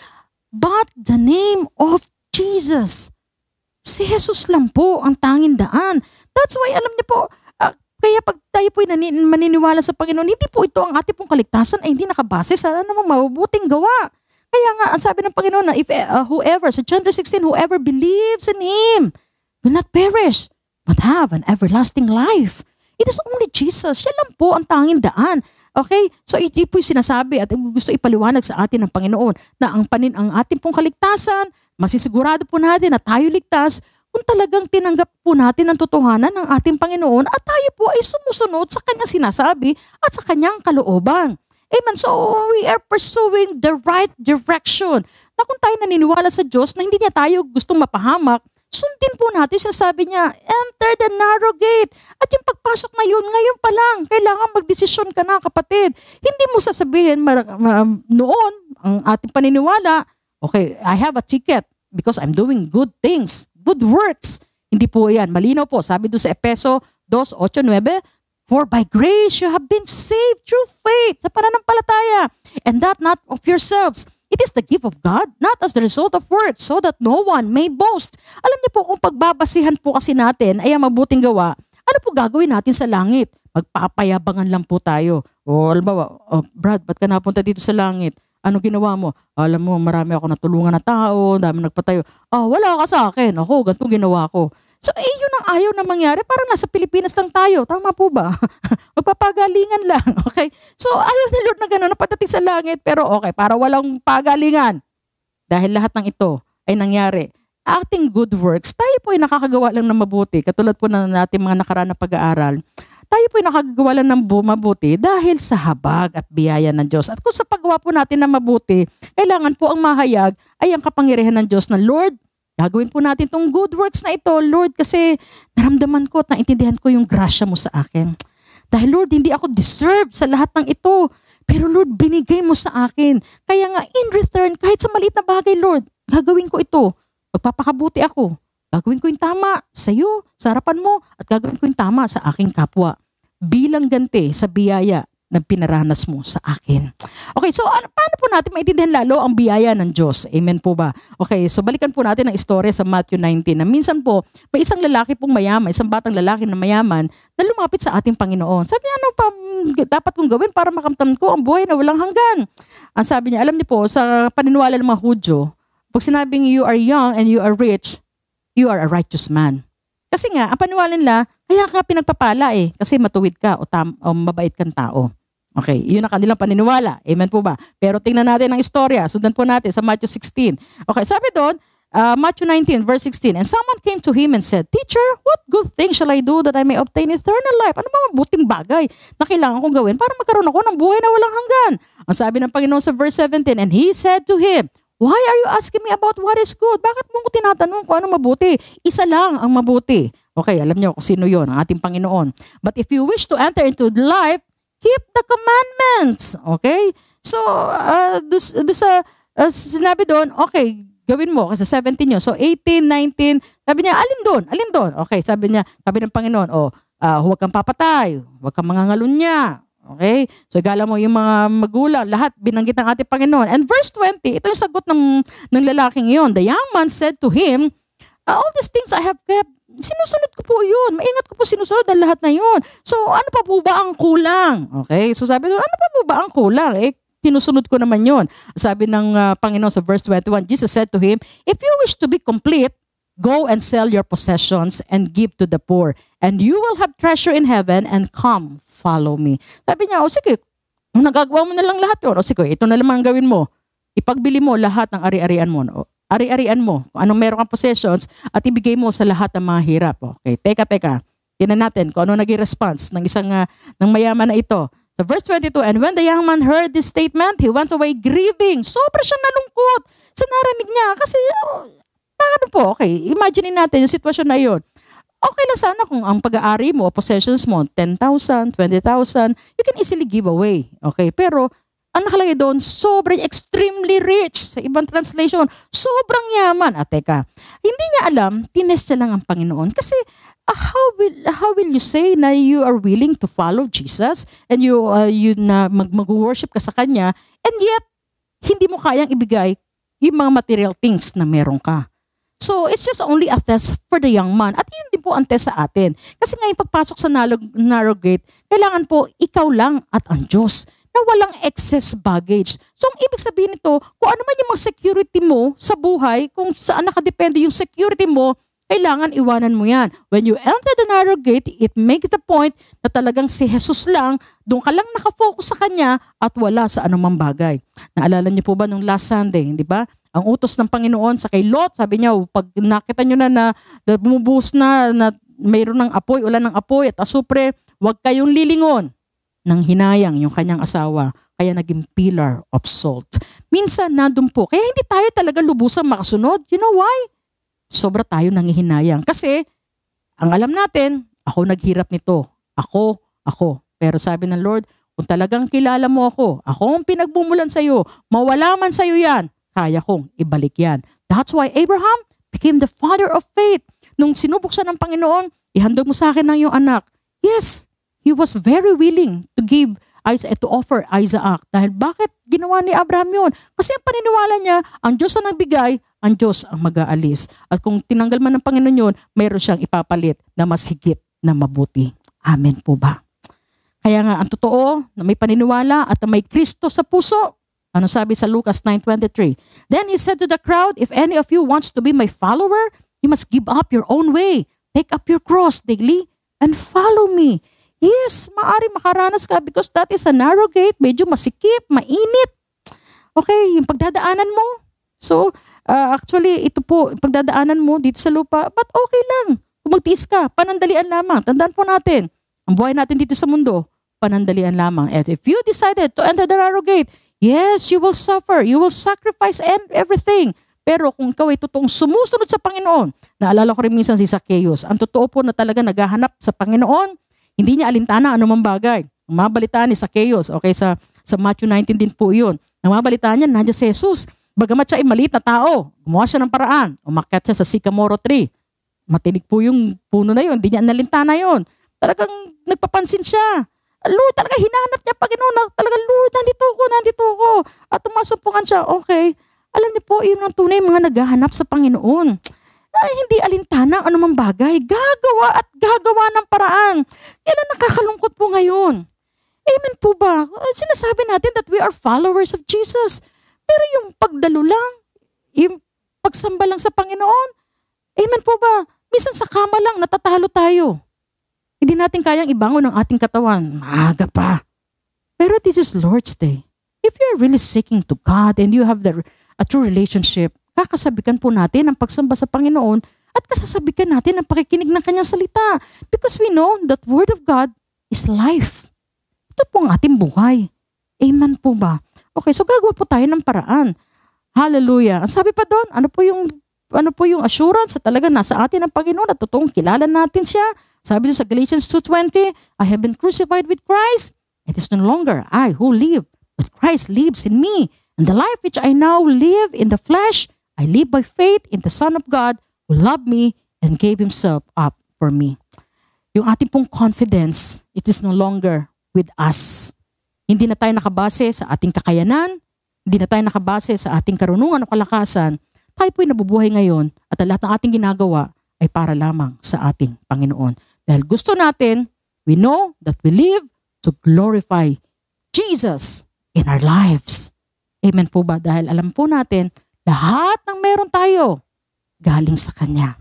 S1: But the name of Jesus. Si Jesus lang po ang tanging daan. That's why alam niyo po, uh, kaya pag tayo po maniniwala sa Panginoon, hindi po ito ang ating pong kaligtasan ay hindi nakabase sa anumang mabubuting gawa. Kaya nga, ang sabi ng Panginoon na if uh, whoever, sa John 16, whoever believes in Him will not perish, but have an everlasting life. It is only Jesus. Siya lang po ang tanging daan. Okay? So ito po yung sinasabi at gusto ipaliwanag sa atin ng Panginoon na ang panin ang ating pong kaligtasan, masisigurado po natin na tayo ligtas kung talagang tinanggap po natin ang totohanan ng ating Panginoon at tayo po ay sumusunod sa kanyang sinasabi at sa kanyang kalooban. Amen. So we are pursuing the right direction. Na kung tayo naniniwala sa Diyos na hindi niya tayo gustong mapahamak, sundin po natin sinasabi niya, enter the narrow gate. At yung pagpasok na yun, ngayon pa lang, kailangan magdesisyon ka na kapatid. Hindi mo sasabihin mar- ma- noon, ang ating paniniwala, okay, I have a ticket because I'm doing good things, good works. Hindi po yan. Malinaw po. Sabi doon sa Epeso 2.8.9, For by grace you have been saved through faith, sa pananampalataya, and that not of yourselves. It is the gift of God, not as the result of works, so that no one may boast. Alam niyo po, kung pagbabasihan po kasi natin ay ang mabuting gawa, ano po gagawin natin sa langit? Magpapayabangan lang po tayo. O, alam ba, oh, Brad, ba't ka napunta dito sa langit? Ano ginawa mo? Alam mo, marami ako natulungan na tao, dami nagpatayo. Ah, oh, wala ka sa akin. Ako, ganito ginawa ko. So, eh, yun ang ayaw na mangyari. Parang nasa Pilipinas lang tayo. Tama po ba? <laughs> Magpapagalingan lang, <laughs> okay? So, ayaw ni Lord na gano'n, napatating sa langit, pero okay, para walang pagalingan. Dahil lahat ng ito ay nangyari. Acting good works, tayo po ay nakakagawa lang ng mabuti. Katulad po na natin mga nakaraan na pag-aaral tayo po ay nakagawa lang ng mabuti dahil sa habag at biyaya ng Diyos. At kung sa paggawa po natin ng mabuti, kailangan po ang mahayag ay ang kapangyarihan ng Diyos na Lord, Gagawin po natin tong good works na ito, Lord, kasi naramdaman ko at naintindihan ko yung grasya mo sa akin. Dahil Lord, hindi ako deserve sa lahat ng ito. Pero Lord, binigay mo sa akin. Kaya nga, in return, kahit sa maliit na bagay, Lord, gagawin ko ito. Magpapakabuti ako. Gagawin ko yung tama sa iyo, sa harapan mo, at gagawin ko yung tama sa aking kapwa. Bilang ganti sa biyaya na pinaranas mo sa akin. Okay, so ano, paano po natin maintindihan lalo ang biyaya ng Diyos? Amen po ba? Okay, so balikan po natin ang istorya sa Matthew 19 na minsan po, may isang lalaki pong mayaman, isang batang lalaki na mayaman na lumapit sa ating Panginoon. Sabi niya, ano pa dapat kong gawin para makamtam ko ang buhay na walang hanggan? Ang sabi niya, alam niyo po, sa paniniwala ng mga Hudyo, pag sinabing you are young and you are rich, you are a righteous man. Kasi nga, ang paniwala nila, kaya ka pinagpapala eh, kasi matuwid ka o, tam, o mabait kang tao. Okay, yun ang kanilang paniniwala. Amen po ba? Pero tingnan natin ang istorya. Sundan po natin sa Matthew 16. Okay, sabi doon, uh, Matthew 19 verse 16, And someone came to him and said, Teacher, what good thing shall I do that I may obtain eternal life? Ano mga buting bagay na kailangan kong gawin para magkaroon ako ng buhay na walang hanggan? Ang sabi ng Panginoon sa verse 17, And he said to him, Why are you asking me about what is good? Bakit mo tinatanong kung ano mabuti? Isa lang ang mabuti. Okay, alam niyo kung sino yon ang ating Panginoon. But if you wish to enter into life, keep the commandments. Okay? So, uh, do, do sa uh, sinabi doon, okay, gawin mo kasi 17 yun. So 18, 19, sabi niya, alin doon? Alin doon? Okay, sabi niya, sabi ng Panginoon, oh, uh, huwag kang papatay, huwag kang mangangalunya. Okay? So igala mo yung mga magulang, lahat binanggit ng ating Panginoon. And verse 20, ito yung sagot ng, ng lalaking yon. The young man said to him, ah, All these things I have kept sinusunod ko po yun. Maingat ko po sinusunod ang lahat na yun. So, ano pa po ba ang kulang? Okay? So, sabi ko, ano pa po ba ang kulang? Eh, tinusunod ko naman yun. Sabi ng uh, Panginoon sa verse 21, Jesus said to him, If you wish to be complete, go and sell your possessions and give to the poor, and you will have treasure in heaven, and come, follow me. Sabi niya, o sige, nagagawa mo na lang lahat yun. O sige, ito na lang ang gawin mo. Ipagbili mo lahat ng ari-arian mo. No? Ari-arian mo kung anong meron kang possessions at ibigay mo sa lahat ng mga hirap. Okay, teka, teka. Tinan natin kung ano naging response ng isang uh, ng mayaman na ito. So verse 22, And when the young man heard this statement, he went away grieving. Sobra siyang nalungkot sa narinig niya kasi paano oh, po? Okay, imagine natin yung sitwasyon na yun. Okay lang sana kung ang pag-aari mo, possessions mo, 10,000, 20,000, you can easily give away. Okay, pero ang nakalagay doon, sobrang extremely rich. Sa ibang translation, sobrang yaman. At ah, teka, hindi niya alam, tinest niya lang ang Panginoon. Kasi uh, how, will, how will you say na you are willing to follow Jesus and you, uh, you na mag, mag-worship ka sa Kanya and yet, hindi mo kayang ibigay yung mga material things na meron ka. So, it's just only a test for the young man. At yun din po ang test sa atin. Kasi ngayon pagpasok sa narrow, narrow gate, kailangan po ikaw lang at ang Diyos na walang excess baggage. So ang ibig sabihin nito, kung ano man yung mga security mo sa buhay, kung saan nakadepende yung security mo, kailangan iwanan mo yan. When you enter the narrow gate, it makes the point na talagang si Jesus lang, doon ka lang nakafocus sa Kanya at wala sa anumang bagay. Naalala niyo po ba nung last Sunday, di ba? Ang utos ng Panginoon sa kay Lot, sabi niya, pag nakita niyo na na, na bumubuhos na, na mayroon ng apoy, ulan ng apoy at asupre, huwag kayong lilingon ng hinayang yung kanyang asawa, kaya naging pillar of salt. Minsan nandun po, kaya hindi tayo talaga lubusang makasunod. You know why? Sobra tayo nang nangihinayang. Kasi, ang alam natin, ako naghirap nito. Ako, ako. Pero sabi ng Lord, kung talagang kilala mo ako, ako ang pinagbumulan sa iyo, mawala man sa iyo yan, kaya kong ibalik yan. That's why Abraham became the father of faith. Nung sinubuksan ng Panginoon, ihandog mo sa akin ng iyong anak. Yes, he was very willing to give Isaac, to offer Isaac. Dahil bakit ginawa ni Abraham yun? Kasi ang paniniwala niya, ang Diyos na nagbigay, ang Diyos ang mag-aalis. At kung tinanggal man ng Panginoon yun, mayroon siyang ipapalit na mas higit na mabuti. Amen po ba? Kaya nga, ang totoo na may paniniwala at may Kristo sa puso, ano sabi sa Lucas 9.23? Then he said to the crowd, If any of you wants to be my follower, you must give up your own way. Take up your cross daily and follow me. Yes, maari makaranas ka because that is a narrow gate, medyo masikip, mainit. Okay, yung pagdadaanan mo. So, uh, actually, ito po, pagdadaanan mo dito sa lupa, but okay lang. Kung magtiis ka, panandalian lamang. Tandaan po natin, ang buhay natin dito sa mundo, panandalian lamang. And if you decided to enter the narrow gate, yes, you will suffer, you will sacrifice and everything. Pero kung ikaw ay totoong sumusunod sa Panginoon, naalala ko rin minsan si Zacchaeus, ang totoo po na talaga naghahanap sa Panginoon, hindi niya alintana anumang bagay. Mabalita ni Zacchaeus. Okay, sa, sa Matthew 19 din po yun. Namabalita niya, na si Jesus. Bagamat siya ay maliit na tao, gumawa siya ng paraan. Umakyat siya sa sycamore tree. Matinig po yung puno na yun. Hindi niya nalintana yun. Talagang nagpapansin siya. Lord, talaga hinahanap niya Panginoon. Talaga, Lord, nandito ako, nandito ako. At tumasumpungan siya, okay. Alam niyo po, yun ang tunay mga naghahanap sa Panginoon ay hindi alintana ang anumang bagay, gagawa at gagawa ng paraan. Kailan nakakalungkot po ngayon? Amen po ba? Ah, sinasabi natin that we are followers of Jesus. Pero yung pagdalo lang, yung pagsamba lang sa Panginoon, amen po ba? Minsan sa kama lang, natatalo tayo. Hindi natin kayang ibangon ang ating katawan. Maaga pa. Pero this is Lord's Day. If you are really seeking to God and you have the, a true relationship, kakasabikan po natin ang pagsamba sa Panginoon at kasasabikan natin ang pakikinig ng kanyang salita. Because we know that Word of God is life. Ito po ang ating buhay. Amen po ba? Okay, so gagawa po tayo ng paraan. Hallelujah. Ang sabi pa doon, ano po yung ano po yung assurance at talaga nasa atin ang Panginoon at totoong kilala natin siya. Sabi doon sa Galatians 2.20, I have been crucified with Christ. It is no longer I who live, but Christ lives in me. And the life which I now live in the flesh, I live by faith in the Son of God who loved me and gave himself up for me. Yung ating pong confidence, it is no longer with us. Hindi na tayo nakabase sa ating kakayanan, hindi na tayo nakabase sa ating karunungan o kalakasan. Tayo po'y nabubuhay ngayon at lahat ng ating ginagawa ay para lamang sa ating Panginoon. Dahil gusto natin, we know that we live to glorify Jesus in our lives. Amen po ba? Dahil alam po natin lahat ng meron tayo, galing sa Kanya.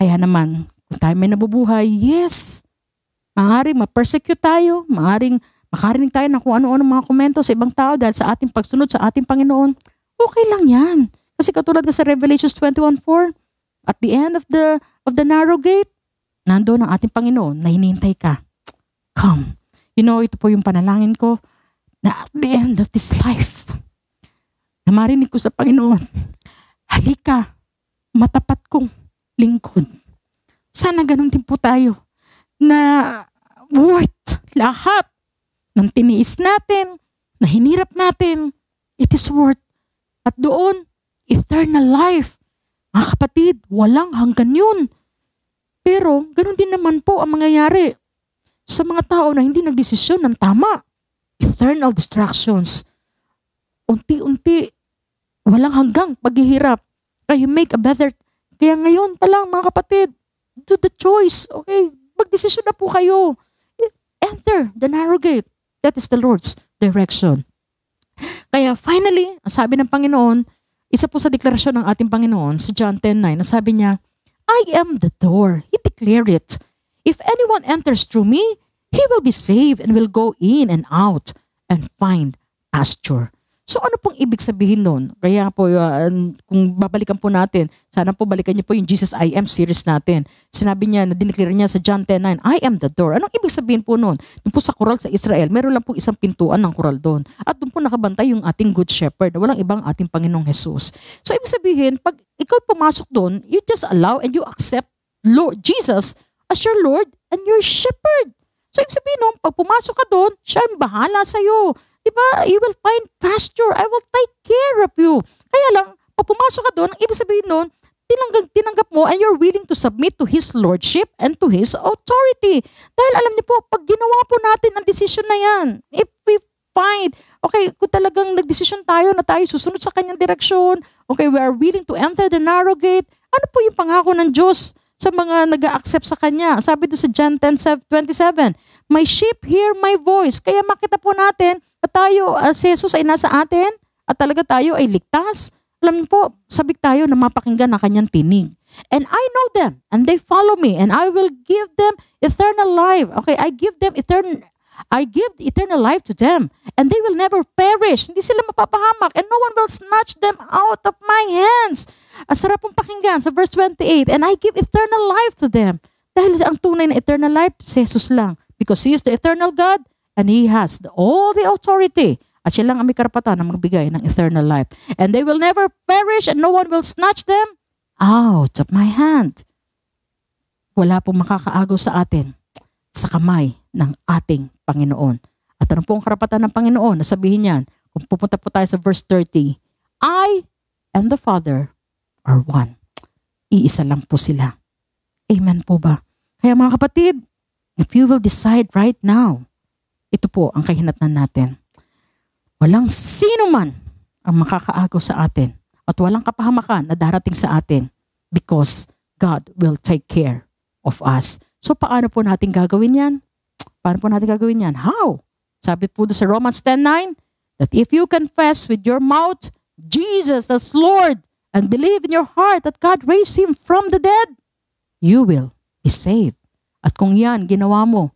S1: Kaya naman, kung tayo may nabubuhay, yes, maaaring ma-persecute tayo, maaaring makarinig tayo ng kung ano-ano mga komento sa ibang tao dahil sa ating pagsunod sa ating Panginoon, okay lang yan. Kasi katulad ka sa Revelation 21.4, at the end of the, of the narrow gate, nandoon ang ating Panginoon na hinihintay ka. Come. You know, ito po yung panalangin ko na at the end of this life, na marinig ko sa Panginoon, halika, matapat kong lingkod. Sana ganun din po tayo na worth lahat ng tiniis natin, na hinirap natin, it is worth. At doon, eternal life. Mga kapatid, walang hanggan yun. Pero, ganun din naman po ang mangyayari sa mga tao na hindi nagdesisyon ng tama. Eternal distractions. Unti-unti, walang hanggang paghihirap. Kaya make a better, kaya ngayon pa lang mga kapatid, do the choice, okay? Magdesisyon na po kayo. Enter the narrow gate. That is the Lord's direction. Kaya finally, sabi ng Panginoon, isa po sa deklarasyon ng ating Panginoon, si John 10.9, na sabi niya, I am the door. He declared it. If anyone enters through me, he will be saved and will go in and out and find pasture. So ano pong ibig sabihin nun? Kaya po, uh, kung babalikan po natin, sana po balikan niyo po yung Jesus I Am series natin. Sinabi niya, na dineclare niya sa John 10.9, I am the door. Anong ibig sabihin po nun? Doon po sa koral sa Israel, meron lang po isang pintuan ng koral doon. At doon po nakabantay yung ating good shepherd walang ibang ating Panginoong Jesus. So ibig sabihin, pag ikaw pumasok doon, you just allow and you accept Lord Jesus as your Lord and your shepherd. So ibig sabihin nun, pag pumasok ka doon, siya ang bahala sa'yo di ba? You will find pasture. I will take care of you. Kaya lang, pag pumasok ka doon, ang ibig sabihin noon, tinanggap, tinanggap mo and you're willing to submit to His Lordship and to His authority. Dahil alam niyo po, pag ginawa po natin ang desisyon na yan, if we find, okay, kung talagang nagdesisyon tayo na tayo susunod sa kanyang direksyon, okay, we are willing to enter the narrow gate, ano po yung pangako ng Diyos sa mga nag accept sa Kanya? Sabi doon sa John 10, 27, My sheep hear my voice. Kaya makita po natin, at tayo, uh, si Jesus ay nasa atin at talaga tayo ay ligtas. Alam niyo po, sabik tayo na mapakinggan ang kanyang tinig. And I know them, and they follow me, and I will give them eternal life. Okay, I give them eternal I give eternal life to them, and they will never perish. Hindi sila mapapahamak, and no one will snatch them out of my hands. Ang sarap pong pakinggan sa verse 28, and I give eternal life to them. Dahil ang tunay na eternal life, si Jesus lang. Because He is the eternal God, and He has the, all the authority at siya lang ang may karapatan na magbigay ng eternal life. And they will never perish and no one will snatch them out of my hand. Wala pong makakaagaw sa atin sa kamay ng ating Panginoon. At ano po ang karapatan ng Panginoon? Nasabihin niyan, kung pupunta po tayo sa verse 30, I and the Father are one. Iisa lang po sila. Amen po ba? Kaya mga kapatid, if you will decide right now ito po ang kahinatnan natin. Walang sino man ang makakaago sa atin at walang kapahamakan na darating sa atin because God will take care of us. So paano po natin gagawin yan? Paano po natin gagawin yan? How? Sabi po sa Romans 10.9, that if you confess with your mouth Jesus as Lord and believe in your heart that God raised Him from the dead, you will be saved. At kung yan ginawa mo,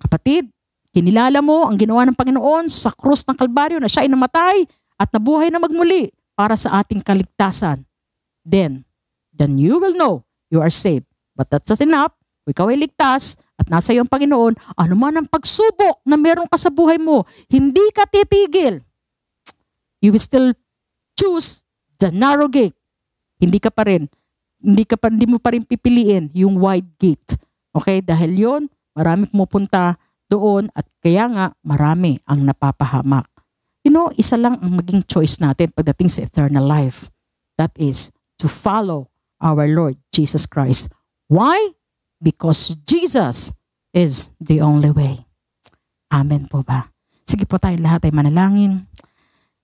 S1: kapatid, Kinilala mo ang ginawa ng Panginoon sa krus ng Kalbaryo na siya ay namatay at nabuhay na magmuli para sa ating kaligtasan. Then, then you will know you are saved. But that's not enough. Kung ikaw ay ligtas at nasa iyo ang Panginoon, anuman ang pagsubok na meron ka sa buhay mo, hindi ka titigil. You will still choose the narrow gate. Hindi ka pa rin, hindi, ka pa, hindi mo pa rin pipiliin yung wide gate. Okay? Dahil yon marami pumupunta doon at kaya nga marami ang napapahamak. You know, isa lang ang maging choice natin pagdating sa eternal life. That is to follow our Lord Jesus Christ. Why? Because Jesus is the only way. Amen po ba? Sige po tayo lahat ay manalangin.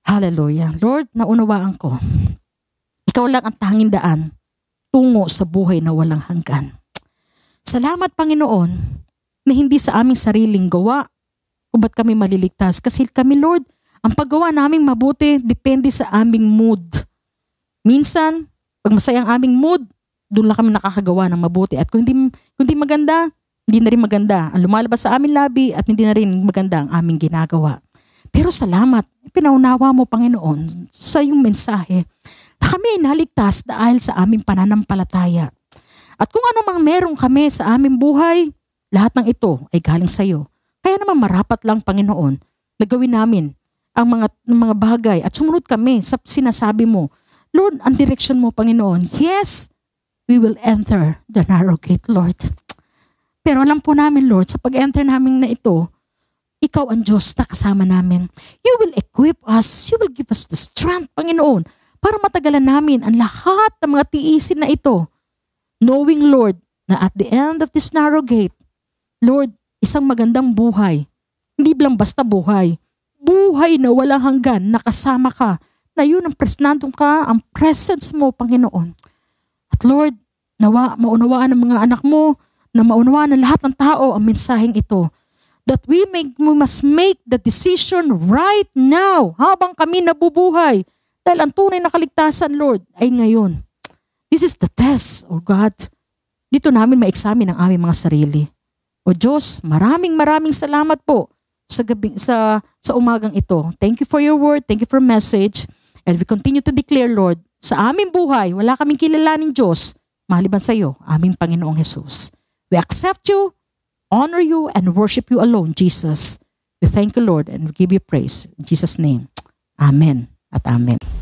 S1: Hallelujah. Lord, naunawaan ko. Ikaw lang ang tanging daan tungo sa buhay na walang hanggan. Salamat Panginoon na hindi sa aming sariling gawa kung ba't kami maliligtas. Kasi kami, Lord, ang paggawa naming mabuti depende sa aming mood. Minsan, pag masaya ang aming mood, doon lang kami nakakagawa ng mabuti. At kung hindi, kung hindi maganda, hindi na rin maganda ang lumalabas sa aming labi at hindi na rin maganda ang aming ginagawa. Pero salamat, pinaunawa mo, Panginoon, sa iyong mensahe na kami naligtas dahil sa aming pananampalataya. At kung ano mang meron kami sa aming buhay, lahat ng ito ay galing sa iyo. Kaya naman marapat lang, Panginoon, na gawin namin ang mga, mga bagay at sumunod kami sa sinasabi mo. Lord, ang direksyon mo, Panginoon. Yes, we will enter the narrow gate, Lord. Pero alam po namin, Lord, sa pag-enter namin na ito, ikaw ang Diyos na kasama namin. You will equip us. You will give us the strength, Panginoon, para matagalan namin ang lahat ng mga tiisin na ito. Knowing, Lord, na at the end of this narrow gate, Lord, isang magandang buhay. Hindi lang basta buhay. Buhay na walang hanggan, nakasama ka, na yun ang presnadong ka, ang presence mo, Panginoon. At Lord, nawa, maunawaan ng mga anak mo, na maunawaan ng lahat ng tao ang mensaheng ito. That we, make, we must make the decision right now habang kami nabubuhay. Dahil ang tunay na kaligtasan, Lord, ay ngayon. This is the test, O oh God. Dito namin ma-examine ang aming mga sarili. O Diyos, maraming maraming salamat po sa gabi, sa sa umagang ito. Thank you for your word, thank you for message. And we continue to declare, Lord, sa aming buhay, wala kaming kilalaning Diyos maliban sa iyo, aming Panginoong Hesus. We accept you, honor you, and worship you alone, Jesus. We thank you, Lord, and we give you praise. In Jesus' name, Amen at Amen.